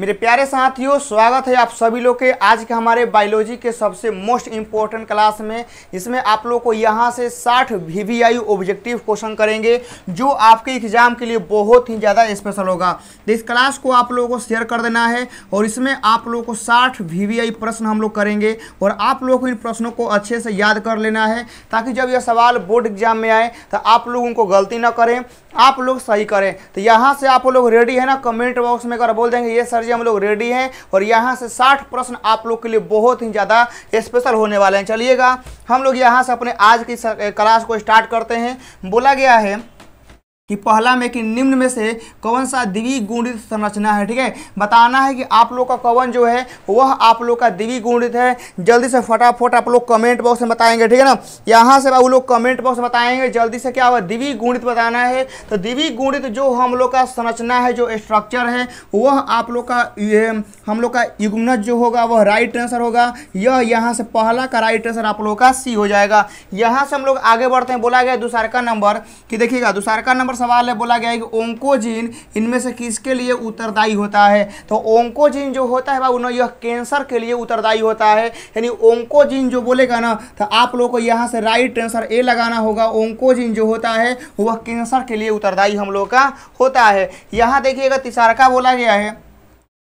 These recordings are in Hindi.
मेरे प्यारे साथियों स्वागत है आप सभी लोग के आज के हमारे बायोलॉजी के सबसे मोस्ट इम्पोर्टेंट क्लास में इसमें आप लोग को यहाँ से 60 V V I objective question करेंगे जो आपके एग्जाम के लिए बहुत ही ज़्यादा स्पेशल होगा तो इस क्लास को आप लोगों को शेयर कर देना है और इसमें आप लोगों को साठ वी वी आई प्रश्न हम लोग करेंगे और आप लोग को इन प्रश्नों को अच्छे से याद कर लेना है ताकि जब यह सवाल बोर्ड एग्जाम में आए तो आप लोग उनको गलती ना करें आप लोग सही करें तो यहाँ से आप लोग रेडी है ना कमेंट बॉक्स में अगर बोल देंगे ये सर जी हम लोग रेडी हैं और यहाँ से 60 प्रश्न आप लोग के लिए बहुत ही ज़्यादा स्पेशल होने वाले हैं चलिएगा हम लोग यहाँ से अपने आज की क्लास को स्टार्ट करते हैं बोला गया है कि पहला में कि निम्न में से कौन सा द्विगुणित संरचना है ठीक है बताना है कि आप लोग का कवन जो है वह आप लोग का द्विगुणित है जल्दी से फटाफट आप लोग कमेंट बॉक्स में बताएंगे ठीक है ना यहाँ से वो लोग कमेंट बॉक्स में बताएंगे जल्दी से क्या होगा द्विगुणित बताना है तो द्विगुणित जो हम लोग का संरचना है जो स्ट्रक्चर है वह आप लोग का हम लोग का युगुनत जो होगा वह राइट आंसर होगा यह यहाँ से पहला का राइट आंसर आप लोगों का सी हो जाएगा यहाँ से हम लोग आगे बढ़ते हैं बोला गया दूसरा नंबर कि देखिएगा दूसरा नंबर सवाल है बोला गया है कि ओंकोजीन इनमें से किसके लिए उत्तरदायी होता है तो ओंकोजीन जो होता है उन्होंने यह कैंसर के लिए उत्तरदायी होता है यानी ओंकोजीन जो बोलेगा ना तो आप लोगों को यहाँ से राइट आंसर ए लगाना होगा ओंकोजीन जो होता है वह कैंसर के लिए उत्तरदायी हम लोग का होता है यहाँ देखिएगा तिसारका बोला गया है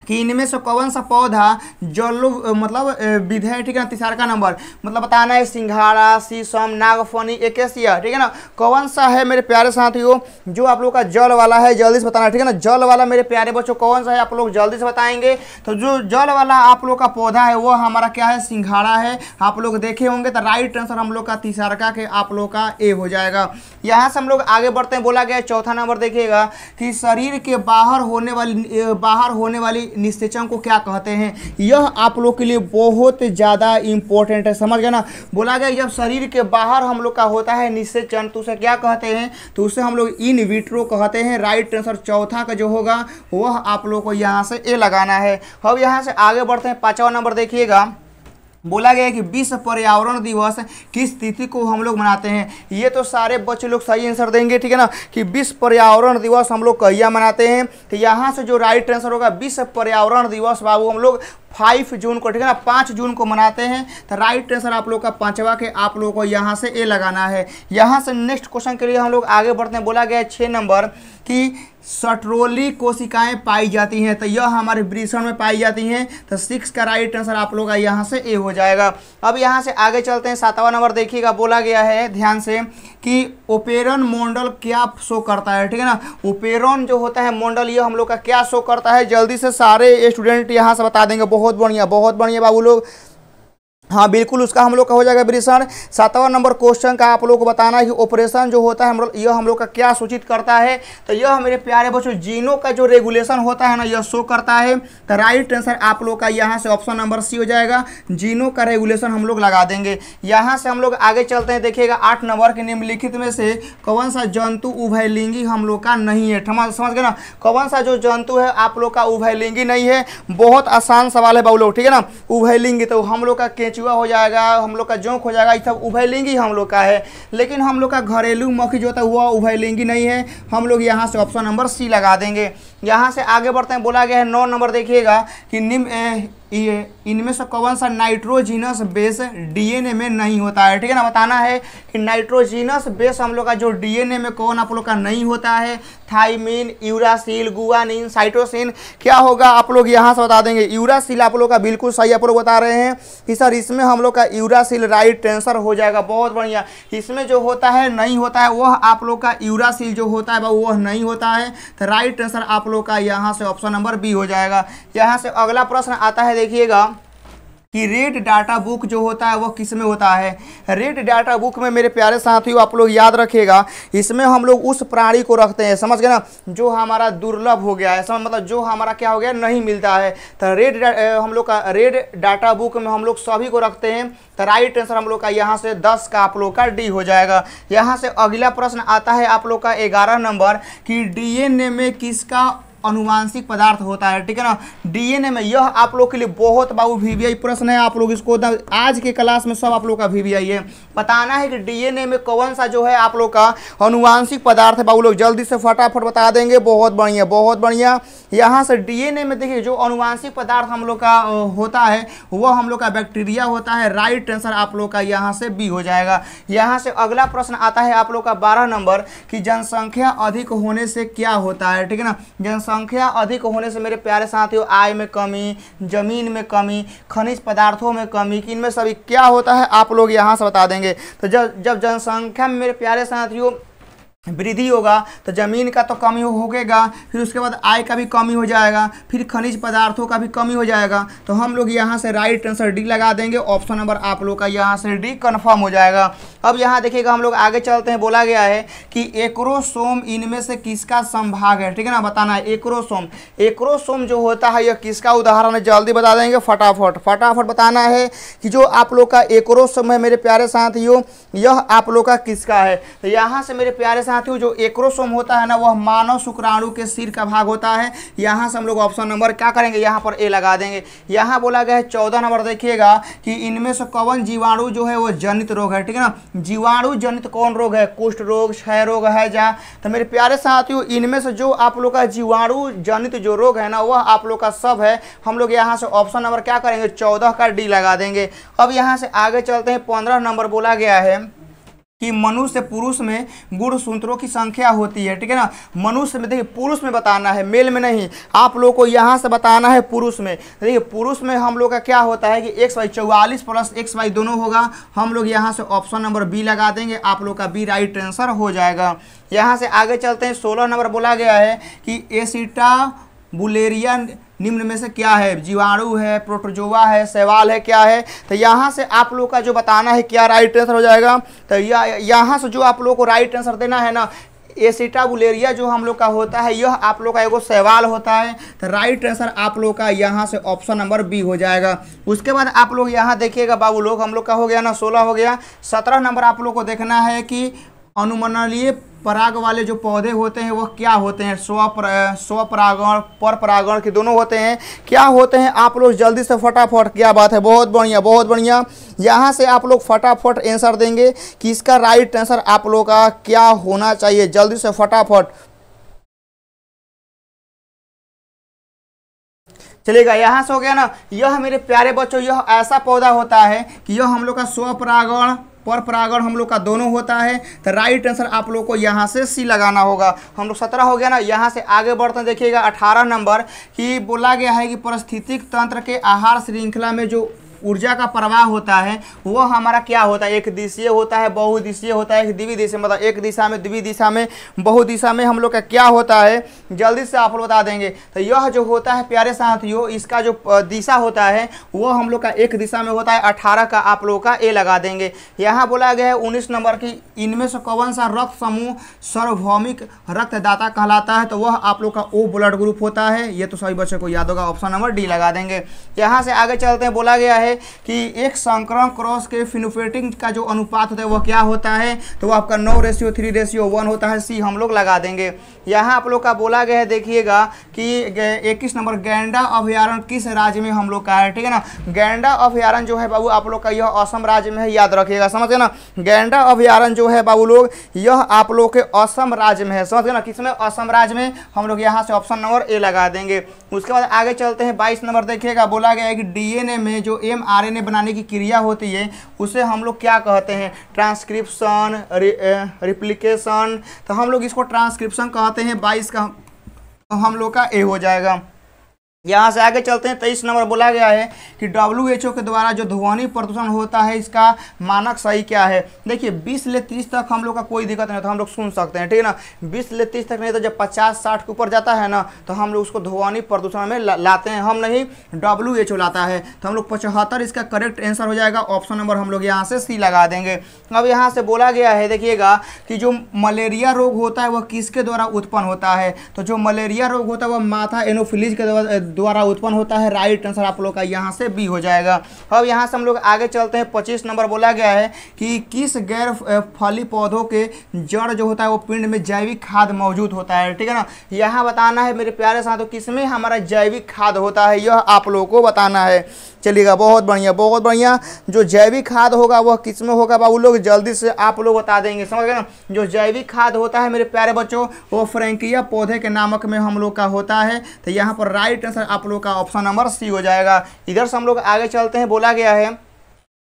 कि इनमें से कौन सा पौधा जल मतलब विधेय ठीक है ना तीसरा नंबर मतलब बताना है सिंघाड़ा शीशम नागफनी एकेसिया ठीक है ना कौन सा है मेरे प्यारे साथियों जो आप लोग का जल वाला है जल्दी से बताना ठीक है ना जल वाला मेरे प्यारे बच्चों कौन सा है आप लोग जल्दी से बताएंगे तो जो जल वाला आप लोग का पौधा है वो हमारा क्या है सिंघाड़ा है आप लोग देखे होंगे तो राइट आंसर हम लोग का तीसरका के आप लोग का ए हो जाएगा यहाँ से हम लोग आगे बढ़ते हैं बोला गया चौथा नंबर देखिएगा कि शरीर के बाहर होने वाली बाहर होने वाली निषेचन को क्या कहते हैं यह आप लोग के लिए बहुत ज़्यादा इंपॉर्टेंट है समझ गए ना बोला गया जब शरीर के बाहर हम लोग का होता है निश्चेचन तो उसे क्या कहते हैं तो उसे हम लोग इन विट्रो कहते हैं राइट आंसर चौथा का जो होगा वह आप लोग को यहाँ से ए लगाना है अब यहाँ से आगे बढ़ते हैं पाँचवा नंबर देखिएगा बोला गया है कि विश्व पर्यावरण दिवस किस तिथि को हम लोग मनाते हैं ये तो सारे बच्चे लोग सही आंसर देंगे ठीक है ना कि विश्व पर्यावरण दिवस हम लोग कहिया मनाते हैं तो यहाँ से जो राइट आंसर होगा विश्व पर्यावरण दिवस बाबू हम लोग फाइव जून को ठीक है ना पाँच जून को मनाते हैं तो राइट आंसर आप लोग का पाँचवा के आप लोगों को यहाँ से ए लगाना है यहाँ से नेक्स्ट क्वेश्चन के लिए हम लोग आगे बढ़ते हैं बोला गया है छः नंबर कि सटरोली कोशिकाएं पाई जाती हैं तो यह हमारे वृषण में पाई जाती हैं तो सिक्स का राइट आंसर आप लोग का यहाँ से ए हो जाएगा अब यहाँ से आगे चलते हैं सातवां नंबर देखिएगा बोला गया है ध्यान से कि ओपेरन मॉडल क्या शो करता है ठीक है ना ओपेरन जो होता है मॉडल ये हम लोग का क्या शो करता है जल्दी से सारे स्टूडेंट यहाँ से बता देंगे बहुत बढ़िया बहुत बढ़िया बाबू लोग हाँ बिल्कुल उसका हम लोग का हो जाएगा विषण सातवां नंबर क्वेश्चन का आप लोग को बताना है कि ऑपरेशन जो होता है हम लोग यह हम लोग का क्या सूचित करता है तो यह मेरे प्यारे बच्चों जीनों का जो रेगुलेशन होता है ना यह शो करता है तो राइट आंसर आप लोग का यहाँ से ऑप्शन नंबर सी हो जाएगा जीनों का रेगुलेशन हम लोग लगा देंगे यहाँ से हम लोग आगे चलते हैं देखिएगा आठ नंबर के निम्नलिखित में से कौन सा जंतु उभयलिंगी हम लोग का नहीं है ठमा समझ गए ना कौन सा जो जंतु है आप लोग का उभयलिंगी नहीं है बहुत आसान सवाल है बाबू लोग ठीक है ना उभयलिंगी तो हम लोग का कैच केचुआ हो जाएगा हम लोग का जोंक हो जाएगा ये सब उभयलिंगी हम लोग का है लेकिन हम लोग का घरेलू मक्खी जो होता है वह उभयलिंगी नहीं है हम लोग यहाँ से ऑप्शन नंबर सी लगा देंगे यहाँ से आगे बढ़ते हैं बोला गया है नौ नंबर देखिएगा कि निम्न ये इनमें से कौन सा नाइट्रोजीनस बेस डीएनए में नहीं होता है ठीक है ना बताना है कि नाइट्रोजीनस बेस हम लोग का जो डीएनए में कौन आप लोग का नहीं होता है थाइमिन यूरासिल गुआनिन साइटोसिन क्या होगा आप लोग यहाँ से बता देंगे यूरासिल आप लोग का बिल्कुल सही आप लोग बता रहे हैं कि सर इसमें हम लोग का यूरासिल राइट आंसर हो जाएगा बहुत बढ़िया इसमें जो होता है नहीं होता है वह आप लोग का यूरासिल जो होता है वह नहीं होता है तो राइट आंसर आप लोग का यहाँ से ऑप्शन नंबर बी हो जाएगा यहाँ से अगला प्रश्न आता है देखिएगा कि रेड डाटा बुक जो होता है वह किस में होता है रेड डाटा बुक में मेरे प्यारे साथियों आप लोग याद रखिएगा इसमें हम लोग उस प्राणी को रखते हैं समझ गए ना जो हमारा दुर्लभ हो गया है समझ मतलब जो हमारा क्या हो गया नहीं मिलता है तो रेड हम लोग का रेड डाटा बुक में हम लोग सभी को रखते हैं तो राइट आंसर हम लोग का यहाँ से दस का आप लोग का डी हो जाएगा यहाँ से अगला प्रश्न आता है आप लोग का ग्यारह नंबर कि डी में किसका अनुवांशिक पदार्थ होता है ठीक है ना डीएनए में यह आप लोग के लिए बहुत बाबू वीवीआई प्रश्न है आप लोग इसको आज के क्लास में सब आप लोग का वीवीआई है बताना है कि डीएनए में कौन सा जो है आप लोग का अनुवांशिक पदार्थ है बाबू लोग जल्दी से फटाफट बता देंगे बहुत बढ़िया बहुत बढ़िया यहाँ से डीएनए में देखिए जो अनुवांशिक पदार्थ हम लोग का होता है वह हम लोग का बैक्टीरिया होता है राइट आंसर आप लोग का यहाँ से बी हो जाएगा यहाँ से अगला प्रश्न आता है आप लोग का बारह नंबर कि जनसंख्या अधिक होने से क्या होता है ठीक है ना जनसंख्या संख्या अधिक होने से मेरे प्यारे साथियों आय में कमी जमीन में कमी खनिज पदार्थों में कमी कि इनमें सभी क्या होता है आप लोग यहाँ से बता देंगे तो जब जब जनसंख्या में मेरे प्यारे साथियों वृद्धि होगा तो ज़मीन का तो कमी गएगा फिर उसके बाद आय का भी कमी हो जाएगा फिर खनिज पदार्थों का भी कमी हो जाएगा तो हम लोग यहाँ से राइट आंसर डी लगा देंगे ऑप्शन नंबर आप लोग का यहाँ से डी कन्फर्म हो जाएगा अब यहाँ देखिएगा हम लोग आगे चलते हैं बोला गया है कि एकरोसोम इनमें से किसका संभाग है ठीक है ना बताना है एकरोसोम एकरोसोम जो होता है यह किसका उदाहरण है जल्दी बता देंगे फटाफट फटाफट बताना है कि जो आप लोग का एकरोसोम है मेरे प्यारे साथियों यह आप लोग का किसका है तो यहाँ से मेरे प्यारे साथियों जो एक्रोसोम होता है ना वह मानव शुक्राणु के सिर का भाग होता है यहाँ से हम लोग ऑप्शन नंबर क्या करेंगे यहाँ पर ए लगा देंगे यहाँ बोला गया है चौदह नंबर देखिएगा कि इनमें से कवन जीवाणु जो है वो जनित रोग है ठीक है ना जीवाणु जनित कौन रोग है कुष्ठ रोग क्षय रोग है जहाँ तो मेरे प्यारे साथियों इनमें से जो आप लोग का जीवाणु जनित जो रोग है ना वह आप लोग का सब है हम लोग यहाँ से ऑप्शन नंबर क्या करेंगे चौदह का डी लगा देंगे अब यहाँ से आगे चलते हैं पंद्रह नंबर बोला गया है कि मनुष्य पुरुष में गुण सूत्रों की संख्या होती है ठीक है ना मनुष्य में देखिए पुरुष में बताना है मेल में नहीं आप लोग को यहाँ से बताना है पुरुष में देखिए पुरुष में हम लोग का क्या होता है कि एक्स वाई चौवालीस प्लस एक्स वाई दोनों होगा हम लोग यहाँ से ऑप्शन नंबर बी लगा देंगे आप लोग का बी राइट आंसर हो जाएगा यहाँ से आगे चलते हैं सोलह नंबर बोला गया है कि एसिटा बुलेरिया निम्न में से क्या है जीवाणु है प्रोटोजोवा है सवाल है क्या है तो यहाँ से आप लोग का जो बताना है क्या राइट आंसर हो जाएगा तो यहाँ से जो आप लोग को राइट आंसर देना है ना एसिटा बुलेरिया जो हम लोग का होता है यह आप लोग का एगो सवाल होता है तो राइट आंसर आप लोग का यहाँ से ऑप्शन नंबर बी हो जाएगा उसके बाद आप लोग यहाँ देखिएगा बाबू लोग हम लोग का हो गया ना सोलह हो गया सत्रह नंबर आप लोग को देखना है कि अनुमनलीय पराग वाले जो पौधे होते हैं वह क्या होते हैं स्व स्व परागण पर परागण के दोनों होते हैं क्या होते हैं आप लोग जल्दी से फटाफट क्या बात है बहुत बढ़िया बहुत बढ़िया यहाँ से आप लोग फटाफट आंसर देंगे कि इसका राइट आंसर आप लोग का क्या होना चाहिए जल्दी से फटाफट चलेगा यहाँ से हो गया ना यह मेरे प्यारे बच्चों यह ऐसा पौधा होता है कि यह हम लोग का परागण पर परागण हम लोग का दोनों होता है तो राइट आंसर आप लोग को यहाँ से सी लगाना होगा हम लोग सत्रह हो गया ना यहाँ से आगे बढ़ते हैं देखिएगा अठारह नंबर कि बोला गया है कि परिस्थितिक तंत्र के आहार श्रृंखला में जो ऊर्जा का प्रवाह होता है वो हमारा क्या होता है एक दिशीय होता है बहुदिशीय होता है एक द्विदिशीय मतलब एक दिशा में द्वि दिशा में बहुदिशा में हम लोग का क्या होता है जल्दी से आप लोग बता देंगे तो यह जो होता है प्यारे साथियों इसका जो दिशा होता है वो हम लोग का एक दिशा में होता है अठारह का आप लोग का ए लगा देंगे यहाँ बोला गया है उन्नीस नंबर की इनमें से कौन सा रक्त समूह सार्वभौमिक रक्तदाता कहलाता है तो वह आप लोग का ओ ब्लड ग्रुप होता है ये तो सभी बच्चों को याद होगा ऑप्शन नंबर डी लगा देंगे यहाँ से आगे चलते हैं बोला गया है है कि एक संक्रम क्रॉस के फिनोफेटिंग का जो अनुपात होता है वह क्या होता है तो आपका नौ रेशियो थ्री रेशियो वन होता है सी हम लोग लगा देंगे यहाँ आप लोग का बोला गया है देखिएगा कि इक्कीस नंबर गैंडा अभ्यारण किस राज्य में हम लोग का है ठीक है ना गैंडा अभ्यारण जो है बाबू आप लोग का यह असम राज्य में है याद रखिएगा समझ गए ना गैंडा अभ्यारण जो है बाबू लोग यह आप लोग के असम राज्य में है समझ गए ना किस में असम राज्य में हम लोग यहाँ से ऑप्शन नंबर ए लगा देंगे उसके बाद आगे चलते हैं बाईस नंबर देखिएगा बोला गया है कि डीएनए में जो एम एम बनाने की क्रिया होती है उसे हम लोग क्या कहते हैं ट्रांसक्रिप्शन रिप्लिकेशन तो हम लोग इसको ट्रांसक्रिप्शन कहते हैं बाईस का हम लोग का ए हो जाएगा यहाँ से आगे चलते हैं तेईस तो नंबर बोला गया है कि डब्ल्यू के द्वारा जो ध्वनि प्रदूषण होता है इसका मानक सही क्या है देखिए 20 ले 30 तक हम लोग का कोई दिक्कत नहीं तो हम लोग सुन सकते हैं ठीक है ना 20 ले 30 तक नहीं तो जब 50 60 के ऊपर जाता है ना तो हम लोग उसको ध्वनि प्रदूषण में ला, लाते हैं हम नहीं डब्ल्यू लाता है तो हम लोग पचहत्तर इसका करेक्ट आंसर हो जाएगा ऑप्शन नंबर हम लोग यहाँ से सी लगा देंगे अब यहाँ से बोला गया है देखिएगा कि जो मलेरिया रोग होता है वह किसके द्वारा उत्पन्न होता है तो जो मलेरिया रोग होता है वह माथा एनोफिलिज के द्वारा द्वारा उत्पन्न होता है राइट आंसर आप लोग का यहाँ से बी हो जाएगा अब यहाँ से हम लोग आगे चलते हैं पच्चीस नंबर बोला गया है कि किस गैर फली पौधों के जड़ जो होता है वो पिंड में जैविक खाद मौजूद होता है ठीक है ना यहाँ बताना है मेरे प्यारे साथ किसमें हमारा जैविक खाद होता है यह आप लोगों को बताना है चलिएगा बहुत बढ़िया बहुत बढ़िया जो जैविक खाद होगा वह किस में होगा बाबू लोग जल्दी से आप लोग बता देंगे समझ गए ना जो जैविक खाद होता है मेरे प्यारे बच्चों वो फ्रेंकिया पौधे के नामक में हम लोग का होता है तो यहाँ पर राइट आंसर आप लोग का ऑप्शन नंबर सी हो जाएगा इधर से हम लोग आगे चलते हैं बोला गया है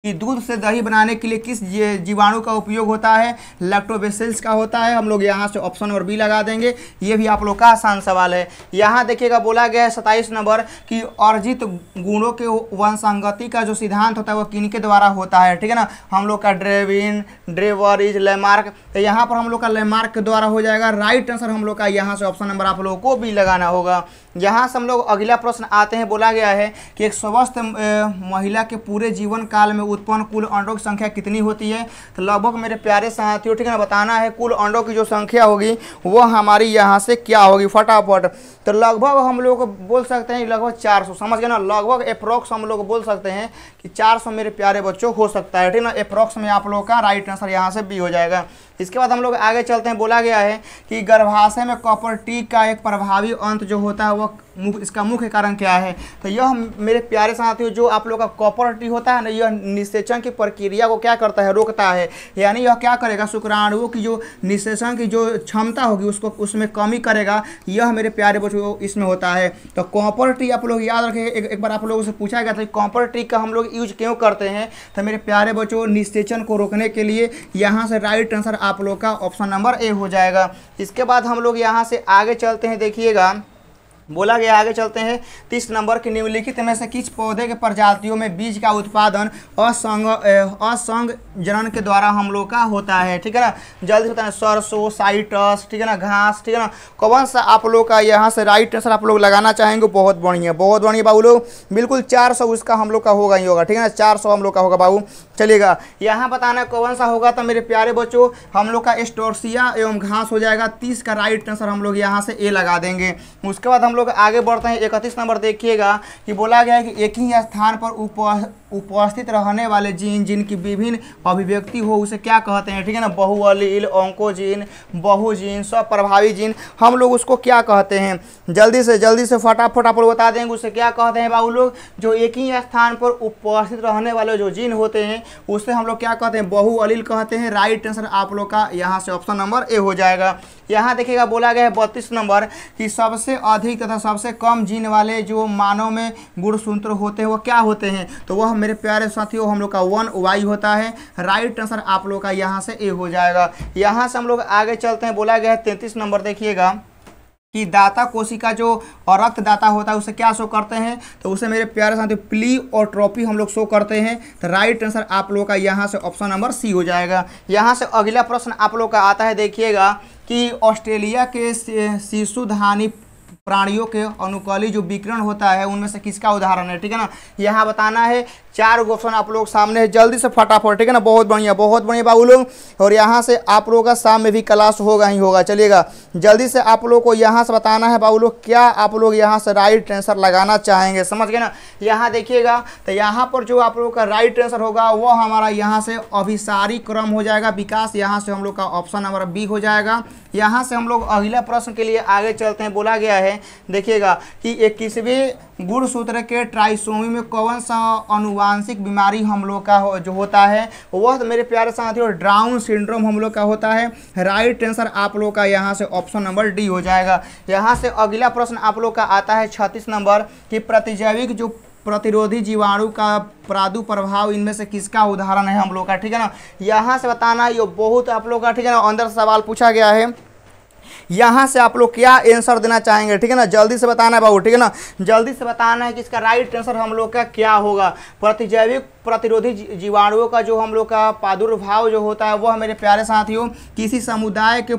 कि दूध से दही बनाने के लिए किस जीवाणु का उपयोग होता है लैक्टोबेसिल्स का होता है हम लोग यहाँ से ऑप्शन नंबर बी लगा देंगे ये भी आप लोग का आसान सवाल है यहाँ देखिएगा बोला गया है सताइस नंबर कि अर्जित गुणों के वंशांगति का जो सिद्धांत होता है वो किनके द्वारा होता है ठीक है ना हम लोग का ड्रेविन ड्रेवरिज लेमार्क तो यहाँ पर हम लोग का लेमार्क के द्वारा हो जाएगा राइट आंसर हम लोग का यहाँ से ऑप्शन नंबर आप लोगों को भी लगाना होगा यहाँ से हम लोग अगला प्रश्न आते हैं बोला गया है कि एक स्वस्थ महिला के पूरे जीवन काल में उत्पन्न कुल अंडों की संख्या कितनी होती है तो लगभग मेरे प्यारे साथियों ठीक है ना बताना है कुल अंडों की जो संख्या होगी वह हमारी यहाँ से क्या होगी फटाफट तो लगभग हम लोग बोल सकते हैं लगभग 400 समझ गए ना लगभग अप्रोक्स हम लोग बोल सकते हैं कि 400 मेरे प्यारे बच्चों हो सकता है ठीक ना अप्रोक्स में आप लोगों का राइट आंसर यहाँ से भी हो जाएगा इसके बाद हम लोग आगे चलते हैं बोला गया है कि गर्भाशय में कॉपर टी का एक प्रभावी अंत जो होता है वह मुख इसका मुख्य कारण क्या है तो यह मेरे प्यारे साथियों जो आप लोग का कॉपर टी होता है ना यह निषेचन की प्रक्रिया को क्या करता है रोकता है यानी यह क्या करेगा शुक्राणुओं की जो निषेचन की जो क्षमता होगी उसको उसमें कमी करेगा यह मेरे प्यारे बच्चों इसमें होता है तो कॉपर टी आप लोग याद रखें एक, एक बार आप लोगों से पूछा गया था कॉपर टी का हम लोग यूज क्यों करते हैं तो मेरे प्यारे बच्चों निषेचन को रोकने के लिए यहाँ से राइट आंसर आप लोग का ऑप्शन नंबर ए हो जाएगा इसके बाद हम लोग यहाँ से आगे चलते हैं देखिएगा बोला गया आगे चलते हैं तीस नंबर के निम्नलिखित में से किस पौधे के प्रजातियों में बीज का उत्पादन असंग असंग जनन के द्वारा हम लोग का होता है ठीक है ना जल्दी बताना सरसों साइटस ठीक है ना घास ठीक है ना कौन सा आप लोग का यहाँ से राइट आंसर आप लोग लगाना चाहेंगे बहुत बढ़िया बहुत बढ़िया बाबू लोग बिल्कुल चार सौ उसका हम लोग का होगा ही होगा ठीक है ना चार सौ हम लोग का होगा बाबू चलेगा यहाँ बताना कौन सा होगा तो मेरे प्यारे बच्चों हम लोग का स्टोरसिया एवं घास हो जाएगा तीस का राइट आंसर हम लोग यहाँ से ए लगा देंगे उसके बाद हम लोग लोग आगे बढ़ते हैं इकतीस नंबर देखिएगा कि बोला गया है कि एक ही स्थान पर उपस्थित रहने वाले जीन जिनकी विभिन्न अभिव्यक्ति हो उसे क्या कहते हैं ठीक है ना बहुअलील ओंकोजीन बहुजीन प्रभावी जीन हम लोग उसको क्या कहते हैं जल्दी से जल्दी से फटाफट आप लोग बता देंगे उसे क्या कहते हैं बाबू लोग जो एक ही स्थान पर उपस्थित रहने वाले जो जीन होते हैं उसे हम लोग क्या कहते हैं बहुअलील कहते हैं राइट आंसर आप लोग का यहाँ से ऑप्शन नंबर ए हो जाएगा यहाँ देखिएगा बोला गया है बत्तीस नंबर कि सबसे अधिक तथा सबसे कम जीन वाले जो मानव में गुणसूत्र होते हैं वो क्या होते हैं तो वह मेरे प्यारे साथियों हम लोग का वन वाई होता है राइट आंसर आप लोग का यहाँ से ए हो जाएगा यहाँ से हम लोग आगे चलते हैं बोला गया है तैंतीस नंबर देखिएगा कि दाता कोशिका जो और दाता होता है उसे क्या शो करते हैं तो उसे मेरे प्यारे साथियों प्ली और ट्रॉफी हम लोग शो करते हैं तो राइट आंसर आप लोगों का यहाँ से ऑप्शन नंबर सी हो जाएगा यहाँ से अगला प्रश्न आप लोग का आता है देखिएगा कि ऑस्ट्रेलिया के शिशु धानी प्राणियों के अनुकूली जो विकिरण होता है उनमें से किसका उदाहरण है ठीक है ना यहाँ बताना है चार ऑप्शन आप लोग सामने है जल्दी से फटाफट ठीक है ना बहुत बढ़िया बहुत बढ़िया बाबू लोग और यहाँ से आप लोगों का शाम में भी क्लास होगा ही होगा चलिएगा जल्दी से आप लोग को यहाँ से बताना है बाबू लोग क्या आप लोग यहाँ से राइट आंसर लगाना चाहेंगे समझ गए ना यहाँ देखिएगा तो यहाँ पर जो आप लोग का राइट आंसर होगा वो हमारा यहाँ से अभिसारी क्रम हो जाएगा विकास यहाँ से हम लोग का ऑप्शन हमारा बी हो जाएगा यहाँ से हम लोग अगला प्रश्न के लिए आगे चलते हैं बोला गया है देखिएगा कि इक्कीसवें गुण सूत्र के ट्राइसोमी में कौन सा अनुवांशिक बीमारी हम लोग का हो, जो होता है वह तो मेरे प्यारे साथियों ड्राउन सिंड्रोम हम लोग का होता है राइट आंसर आप लोग का यहाँ से ऑप्शन नंबर डी हो जाएगा यहाँ से अगला प्रश्न आप लोग का आता है छत्तीस नंबर कि प्रतिजैविक जो प्रतिरोधी जीवाणु का प्रादुप्रभाव इनमें से किसका उदाहरण है हम लोग का ठीक है ना यहाँ से बताना ये बहुत आप लोग का ठीक है ना अंदर सवाल पूछा गया है यहाँ से आप लोग क्या आंसर देना चाहेंगे ठीक है ना जल्दी से बताना है बाबू ठीक है ना जल्दी से बताना है कि इसका राइट आंसर हम लोग का क्या होगा प्रतिजैविक प्रतिरोधी जीवाणुओं का जो हम लोग का प्रादुर्भाव जो होता है वह मेरे प्यारे साथियों किसी समुदाय के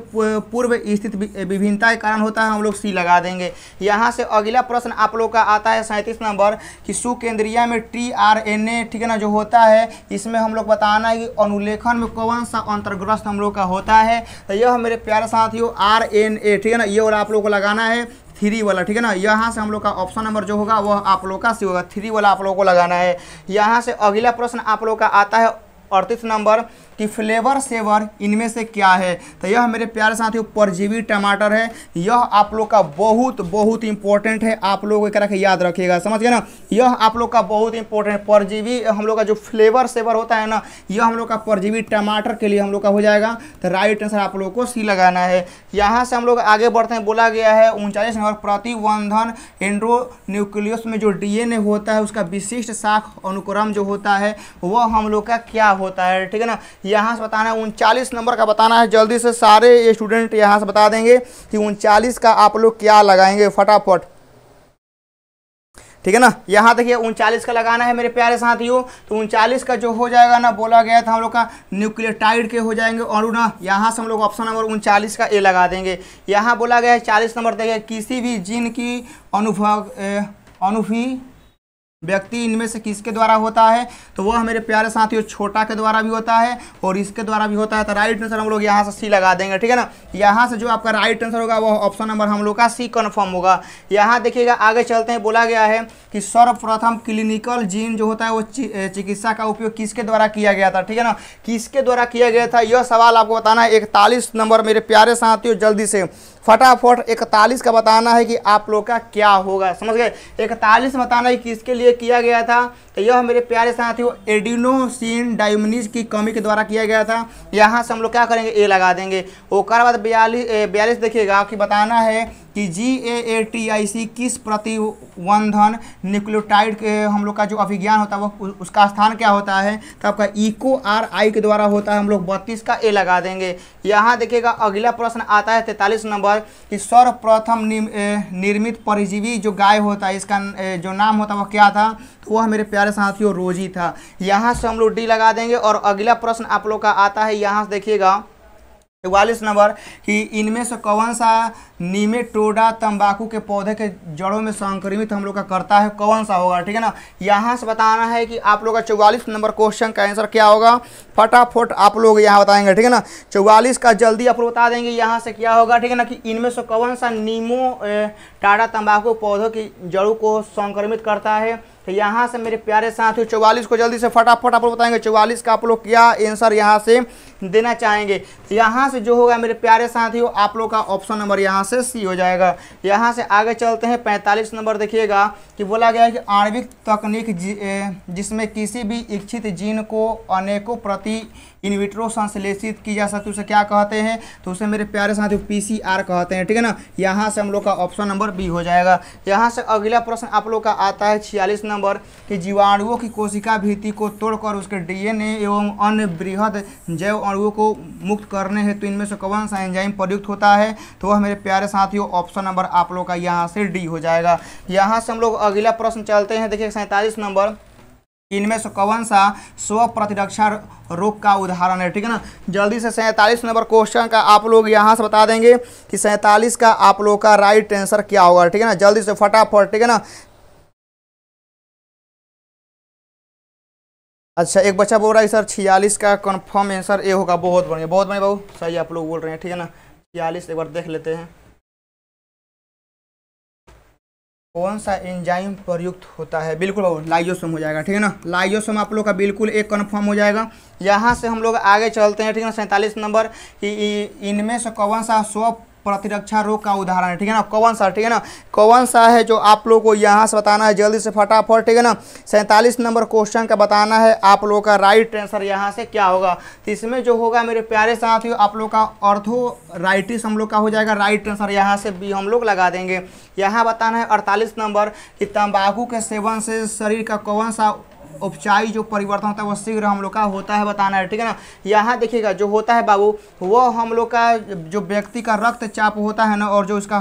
पूर्व स्थित विभिन्नता के कारण होता है हम लोग सी लगा देंगे यहाँ से अगला प्रश्न आप लोग का आता है सैंतीस नंबर कि सुकेंद्रिया में टी आर एन ए ठीक है ना जो होता है इसमें हम लोग बताना है कि अनुलेखन में कौन सा अंतर्ग्रस्त हम लोग का होता है तो यह मेरे प्यारे साथियों आर ए एन ए ठीक है ना ये वाला आप लोग को लगाना है थ्री वाला ठीक है ना यहाँ से हम लोग का ऑप्शन नंबर जो होगा वह आप लोग का सी होगा थ्री वाला आप लोगों को लगाना है यहाँ से अगला प्रश्न आप लोग का आता है अड़तीस नंबर कि फ्लेवर सेवर इनमें से क्या है तो यह मेरे प्यारे साथियों परजीवी टमाटर है यह आप लोग का बहुत बहुत इंपॉर्टेंट है आप लोग एक रख याद रखिएगा समझ गए ना यह आप लोग का बहुत इंपॉर्टेंट परजीवी हम लोग का जो फ्लेवर सेवर होता है ना यह हम लोग का परजीवी टमाटर के लिए हम लोग का हो जाएगा तो राइट आंसर आप लोग को सी लगाना है यहाँ से हम लोग आगे बढ़ते हैं बोला गया है उनचालीस नंबर प्रतिबंधन एंड्रो न्यूक्लियस में जो डीएनए होता है उसका विशिष्ट साख अनुक्रम जो होता है वह हम लोग का क्या होता है ठीक है ना यहाँ से बताना है उनचालीस नंबर का बताना है जल्दी से सारे स्टूडेंट यहाँ से बता देंगे कि उनचालीस का आप लोग क्या लगाएंगे फटाफट ठीक है ना यहाँ देखिए उनचालीस का लगाना है मेरे प्यारे साथियों तो उनचालीस का जो हो जाएगा ना बोला गया था हम लोग का न्यूक्लियोटाइड के हो जाएंगे और ना यहाँ से हम लोग ऑप्शन नंबर उनचालीस का ए लगा देंगे यहाँ बोला गया है चालीस नंबर देखिए किसी भी जीन की अनुभव अनुभवी व्यक्ति इनमें से किसके द्वारा होता है तो वह मेरे प्यारे साथियों छोटा के द्वारा भी होता है और इसके द्वारा भी होता है तो राइट आंसर हम लोग यहाँ से सी लगा देंगे ठीक है ना यहाँ से जो आपका राइट आंसर होगा वह ऑप्शन नंबर हम लोग का सी कन्फर्म होगा यहाँ देखिएगा आगे चलते हैं बोला गया है कि सर्वप्रथम क्लिनिकल जीन जो होता है वो चिकित्सा का उपयोग किसके द्वारा किया गया था ठीक है ना किसके द्वारा किया गया था यह सवाल आपको बताना है इकतालीस नंबर मेरे प्यारे साथियों जल्दी से फटाफट इकतालीस का बताना है कि आप लोग का क्या होगा समझ गए इकतालीस बताना है किसके लिए किया गया था तो यह मेरे प्यारे साथियों एडिनोसिन डायमिनिज की कमी के द्वारा किया गया था यहाँ से हम लोग क्या करेंगे ए लगा देंगे और बाद बयालीस बयालीस देखिएगा कि बताना है कि जी ए ए टी आई सी किस प्रतिबंधन न्यूक्लियोटाइड के हम लोग का जो अभिज्ञान होता है वो उसका स्थान क्या होता है तो आपका इको आर आई के द्वारा होता है हम लोग बत्तीस का ए लगा देंगे यहाँ देखिएगा अगला प्रश्न आता है तैंतालीस नंबर कि सर्वप्रथम निर्मित परिजीवी जो गाय होता है इसका जो नाम होता है वह क्या था तो वह मेरे प्यारे साथियों रोजी था यहाँ से हम लोग डी लगा देंगे और अगला प्रश्न आप लोग का आता है यहाँ से देखिएगा चौवालीस नंबर कि इनमें से कौन सा टोडा तंबाकू के पौधे के जड़ों में संक्रमित हम लोग का करता है कौन सा होगा ठीक है ना यहाँ से बताना है कि आप लोग का चौवालीस नंबर क्वेश्चन का आंसर क्या होगा फटाफट आप लोग यहाँ बताएंगे ठीक है ना चौवालीस का जल्दी आप लोग बता देंगे यहाँ से क्या होगा ठीक है ना कि इनमें से कौन सा नीमो टाड़ा तम्बाकू पौधों की जड़ों को संक्रमित करता है तो यहाँ से मेरे प्यारे साथियों चौवालीस को जल्दी से फटाफट आप लोग बताएंगे चौवालीस का आप लोग क्या आंसर यहाँ से देना चाहेंगे तो यहाँ से जो होगा मेरे प्यारे साथियों आप लोग का ऑप्शन नंबर यहाँ से सी हो जाएगा यहाँ से आगे चलते हैं पैंतालीस नंबर देखिएगा कि बोला गया है कि आणविक तकनीक जिसमें किसी भी इच्छित जीन को अनेकों प्रति इन्विट्रो संश्लेषित की जा सकती है उसे क्या कहते हैं तो उसे मेरे प्यारे साथियों आर कहते हैं ठीक है ना यहाँ से हम लोग का ऑप्शन नंबर बी हो जाएगा यहाँ से अगला प्रश्न आप लोग का आता है छियालीस नंबर कि जीवाणुओं की कोशिका भीति को तोड़कर उसके डीएनए एवं अन्य बृहद जैव अणुओं को मुक्त करने हैं तो इनमें से कौन सा एंजाइम प्रयुक्त होता है तो वह मेरे प्यारे साथियों ऑप्शन नंबर आप लोग का यहाँ से डी हो जाएगा यहाँ से हम लोग अगला प्रश्न चलते हैं देखिए सैंतालीस नंबर इनमें से कौन सा स्व प्रतिरक्षा रोग का उदाहरण है ठीक है ना जल्दी से सैंतालीस नंबर क्वेश्चन का आप लोग यहाँ से बता देंगे कि सैंतालीस का आप लोग का राइट आंसर क्या होगा ठीक है ना जल्दी से फटाफट ठीक है ना अच्छा एक बच्चा बोल रहा है सर छियालीस का कन्फर्म आंसर ए होगा बहुत बढ़िया बहुत बढ़िया बाबू सही आप लोग बोल रहे हैं ठीक है ना छियालीस एक बार देख लेते हैं कौन सा एंजाइम प्रयुक्त होता है बिल्कुल बाबू हो जाएगा ठीक है ना लाइजोसोम आप लोग का बिल्कुल एक कन्फर्म हो जाएगा यहाँ से हम लोग आगे चलते हैं ठीक है ना सैंतालीस नंबर इनमें से कौन सा स्व प्रतिरक्षा रोग का उदाहरण है ठीक है ना कौन सा ठीक है ना कौन सा है जो आप लोग को यहाँ से बताना है जल्दी से फटाफट ठीक है ना सैंतालीस नंबर क्वेश्चन का बताना है आप लोगों का राइट आंसर यहाँ से क्या होगा तो इसमें जो होगा मेरे प्यारे साथियों आप लोग का ऑर्थो राइटिस हम लोग का हो जाएगा राइट आंसर यहाँ से भी हम लोग लगा देंगे यहाँ बताना है अड़तालीस नंबर कि तम्बाकू के सेवन से शरीर का कौन सा उपचाई जो परिवर्तन होता है वह शीघ्र हम लोग का होता है बताना है ठीक है ना यहाँ देखिएगा जो होता है बाबू वह हम लोग का जो व्यक्ति का रक्तचाप होता है ना और जो इसका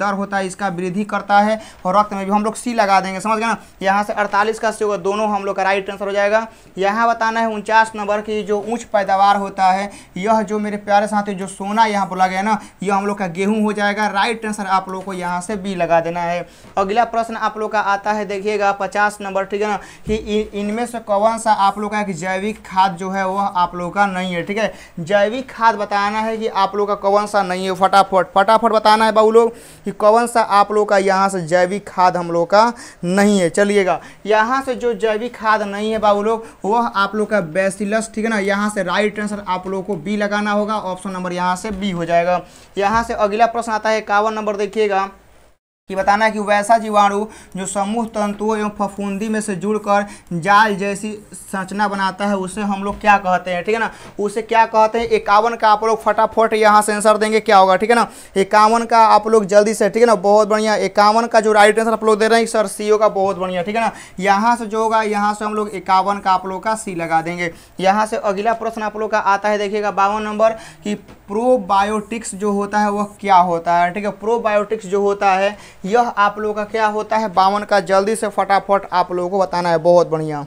दर होता है इसका वृद्धि करता है और रक्त में भी हम लोग सी लगा देंगे समझ गए ना यहाँ से अड़तालीस का सी होगा दोनों हम लोग का राइट आंसर हो जाएगा यहाँ बताना है उनचास नंबर की जो ऊँच पैदावार होता है यह जो मेरे प्यारे साथी जो सोना यहाँ बोला गया ना यह हम लोग का गेहूँ हो जाएगा राइट आंसर आप लोग को यहाँ से बी लगा देना है अगला प्रश्न आप लोग का आता है देखिएगा पचास नंबर ठीक है ना कि इनमें से कौन सा आप लोग का एक जैविक खाद जो है वह आप लोगों का नहीं है ठीक है जैविक खाद बताना है कि आप लोग का कौन सा नहीं है फटाफट फटाफट बताना है बाबू लोग कि कौन सा आप लोग का यहाँ से जैविक खाद हम लोग का नहीं है चलिएगा यहाँ से जो जैविक खाद नहीं है बाबू लोग वह आप लोग का बेसिलस ठीक है ना यहाँ से राइट आंसर आप लोग को बी लगाना होगा ऑप्शन नंबर यहाँ से बी हो जाएगा यहाँ से अगला प्रश्न आता है इक्यावन नंबर देखिएगा कि बताना है कि वैसा जीवाणु जो समूह तंतुओं एवं फफूंदी में से जुड़कर जाल जैसी संरचना बनाता है उसे हम लोग क्या कहते हैं ठीक है ना उसे क्या कहते हैं इक्यावन का आप लोग फटाफट यहाँ से आंसर देंगे क्या होगा ठीक है ना इक्यावन का आप लोग जल्दी से ठीक है ना बहुत बढ़िया इक्यावन का जो राइट आंसर आप लोग दे रहे हैं सर सी का बहुत बढ़िया ठीक है ना यहाँ से जो होगा यहाँ से हम लोग इक्यावन का आप लोग का सी लगा देंगे यहाँ से अगला प्रश्न आप लोग का आता है देखिएगा बावन नंबर की प्रोबायोटिक्स जो होता है वह क्या होता है ठीक है प्रोबायोटिक्स जो होता है यह आप लोगों का क्या होता है बावन का जल्दी से फटाफट आप लोगों को बताना है बहुत बढ़िया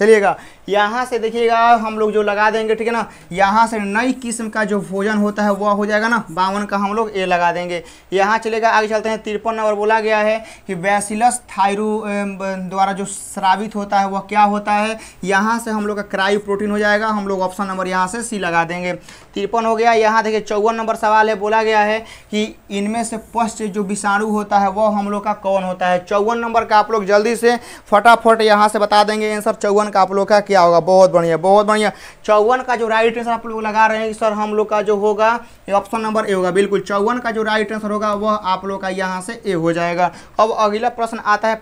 चलिएगा यहाँ से देखिएगा हम लोग जो लगा देंगे ठीक है ना यहाँ से नई किस्म का जो भोजन होता है वह हो जाएगा ना बावन का हम लोग ए लगा देंगे यहाँ चलेगा आगे चलते हैं तिरपन नंबर बोला गया है कि वैसिलस थायरू द्वारा जो श्रावित होता है वह क्या होता है यहाँ से हम लोग का क्राई प्रोटीन हो जाएगा हम लोग ऑप्शन नंबर यहाँ से सी लगा देंगे तिरपन हो गया यहाँ देखिए चौवन नंबर सवाल है बोला गया है कि इनमें से पश्च जो विषाणु होता है वह हम लोग का कौन होता है चौवन नंबर का आप लोग जल्दी से फटाफट यहाँ से बता देंगे आंसर चौवन का आप लोग का क्या बढ़िया होगा बहुत बढ़िया बहुत बढ़िया चौवन का जो राइट आंसर आप लोग लगा रहे हैं सर हम लोग का जो होगा ऑप्शन नंबर ए होगा बिल्कुल चौवन का जो राइट आंसर होगा वह आप लोग का यहाँ से ए हो जाएगा अब अगला प्रश्न आता है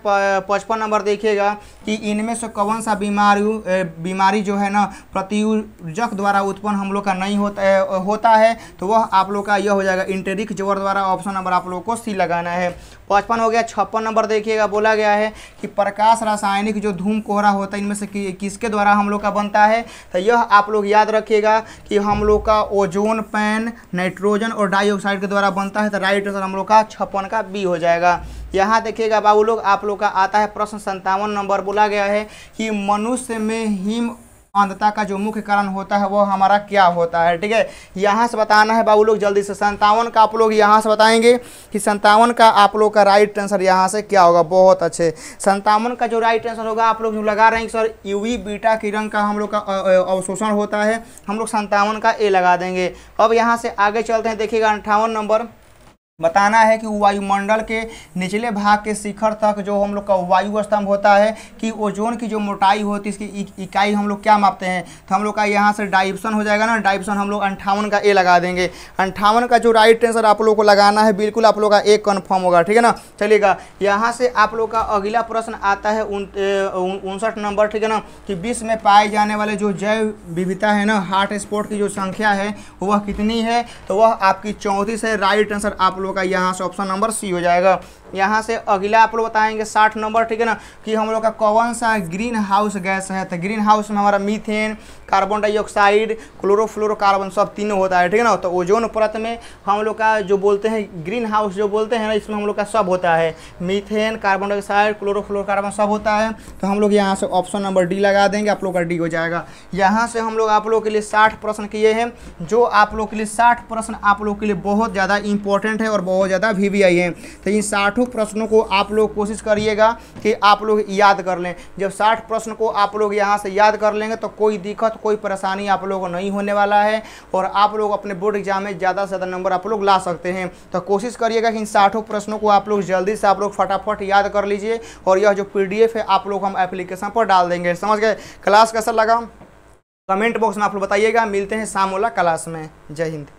पचपन नंबर देखिएगा कि इनमें से कौन सा बीमारी बीमारी जो है ना प्रतिजक द्वारा उत्पन्न हम लोग का नहीं होता होता है तो वह आप लोग का यह हो जाएगा इंटेरिक जोर द्वारा ऑप्शन नंबर आप लोग को सी लगाना है पचपन हो गया छप्पन नंबर देखिएगा बोला गया है कि प्रकाश रासायनिक जो धूम कोहरा होता है इनमें से कि, किसके द्वारा हम लोग का बनता है तो यह आप लोग याद रखिएगा कि हम लोग का ओजोन पैन नाइट्रोजन और डाइऑक्साइड के द्वारा बनता है तो राइट आंसर हम लोग का छप्पन का बी हो जाएगा यहाँ देखिएगा बाबू लोग आप लोग का आता है प्रश्न संतावन नंबर बोला गया है कि मनुष्य में हिम अंधता का जो मुख्य कारण होता है वह हमारा क्या होता है ठीक है यहाँ से बताना है बाबू लोग जल्दी से संतावन का आप लोग यहाँ से बताएंगे कि संतावन का आप लोग का राइट आंसर यहाँ से क्या होगा बहुत अच्छे संतावन का जो राइट आंसर होगा आप लोग जो लगा रहे हैं सर यूवी बीटा किरण का हम लोग का अवशोषण होता है हम लोग संतावन का ए लगा देंगे अब यहाँ से आगे चलते हैं देखिएगा अंठावन नंबर बताना है कि वायुमंडल के निचले भाग के शिखर तक जो हम लोग का वायु स्तंभ होता है कि ओजोन की जो मोटाई होती है इसकी इकाई हम लोग क्या मापते हैं तो हम लोग का यहाँ से डाइप्सन हो जाएगा ना डाइप्सन हम लोग अंठावन का ए लगा देंगे अंठावन का जो राइट आंसर आप लोग को लगाना है बिल्कुल आप लोग का ए कन्फर्म होगा ठीक है ना चलिएगा यहाँ से आप लोग का अगला प्रश्न आता है उनसठ नंबर ठीक है ना कि विश्व में पाए जाने वाले जो जैव विविधता है ना हार्ट स्पॉट की जो संख्या है वह कितनी है तो वह आपकी चौंतीस है राइट आंसर आप लोग लोग का यहाँ से ऑप्शन नंबर सी हो जाएगा यहाँ से अगला आप लोग बताएंगे साठ नंबर ठीक है ना कि हम लोग का कौन सा ग्रीन हाउस गैस है तो ग्रीन हाउस में हमारा मीथेन कार्बन डाइऑक्साइड क्लोरोफ्लोरोकार्बन सब तीनों होता है ठीक है ना तो ओजोन परत में हम लोग का जो बोलते हैं ग्रीन हाउस जो बोलते हैं ना इसमें हम लोग का सब होता है मीथेन कार्बन डाइऑक्साइड क्लोरोफ्लोरोकार्बन सब होता है तो हम लोग यहाँ से ऑप्शन नंबर डी लगा देंगे आप लोग का डी हो जाएगा यहाँ से हम लोग आप लोग के लिए साठ प्रश्न किए हैं जो आप लोग के लिए साठ प्रश्न आप लोग के लिए बहुत ज़्यादा इंपॉर्टेंट है और बहुत ज़्यादा वी है तो इन साठ साठों प्रश्नों को आप लोग कोशिश करिएगा कि आप लोग याद कर लें जब साठ प्रश्न को आप लोग यहाँ से याद कर लेंगे तो कोई दिक्कत कोई परेशानी आप लोगों को नहीं होने वाला है और आप लोग अपने बोर्ड एग्जाम में ज़्यादा से ज़्यादा नंबर आप लोग ला सकते हैं तो कोशिश करिएगा कि इन साठों प्रश्नों को आप लोग जल्दी से आप लोग फटाफट याद कर लीजिए और यह जो पी है आप लोग हम एप्लीकेशन पर डाल देंगे समझ गए क्लास कैसा लगा कमेंट बॉक्स में आप लोग बताइएगा मिलते हैं शाम वाला क्लास में जय हिंद